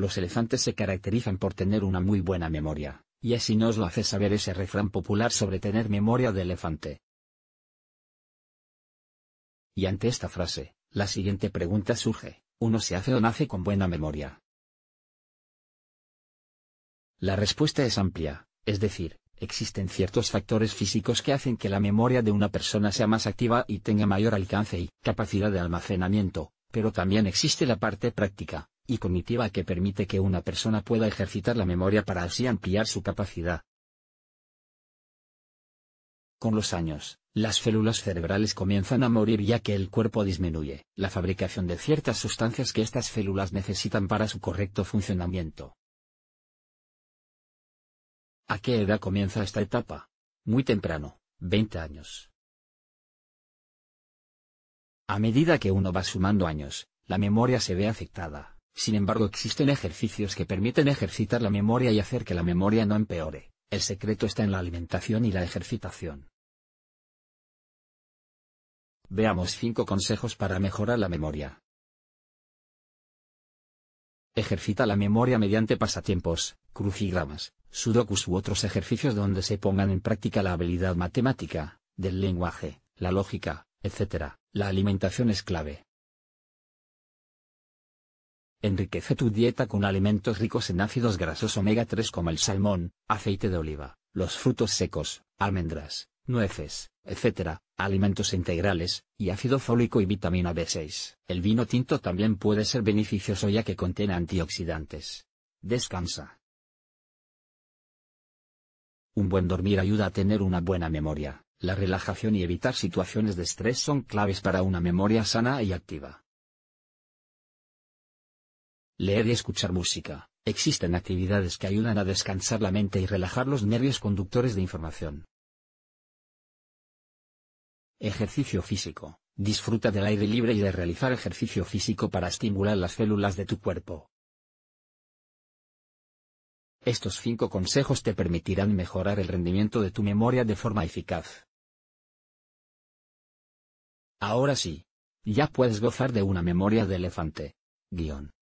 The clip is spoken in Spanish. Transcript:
Los elefantes se caracterizan por tener una muy buena memoria, y así nos lo hace saber ese refrán popular sobre tener memoria de elefante. Y ante esta frase, la siguiente pregunta surge, ¿uno se hace o nace con buena memoria? La respuesta es amplia, es decir, existen ciertos factores físicos que hacen que la memoria de una persona sea más activa y tenga mayor alcance y capacidad de almacenamiento, pero también existe la parte práctica, y cognitiva que permite que una persona pueda ejercitar la memoria para así ampliar su capacidad. Con los años, las células cerebrales comienzan a morir ya que el cuerpo disminuye la fabricación de ciertas sustancias que estas células necesitan para su correcto funcionamiento. ¿A qué edad comienza esta etapa? Muy temprano, 20 años. A medida que uno va sumando años, la memoria se ve afectada. Sin embargo existen ejercicios que permiten ejercitar la memoria y hacer que la memoria no empeore. El secreto está en la alimentación y la ejercitación. Veamos 5 consejos para mejorar la memoria. Ejercita la memoria mediante pasatiempos, crucigramas, sudokus u otros ejercicios donde se pongan en práctica la habilidad matemática, del lenguaje, la lógica, etc. La alimentación es clave. Enriquece tu dieta con alimentos ricos en ácidos grasos omega 3 como el salmón, aceite de oliva, los frutos secos, almendras, nueces, etc., alimentos integrales, y ácido fólico y vitamina B6. El vino tinto también puede ser beneficioso ya que contiene antioxidantes. Descansa. Un buen dormir ayuda a tener una buena memoria. La relajación y evitar situaciones de estrés son claves para una memoria sana y activa leer y escuchar música. Existen actividades que ayudan a descansar la mente y relajar los nervios conductores de información. Ejercicio físico. Disfruta del aire libre y de realizar ejercicio físico para estimular las células de tu cuerpo. Estos cinco consejos te permitirán mejorar el rendimiento de tu memoria de forma eficaz. Ahora sí. Ya puedes gozar de una memoria de elefante. Guión.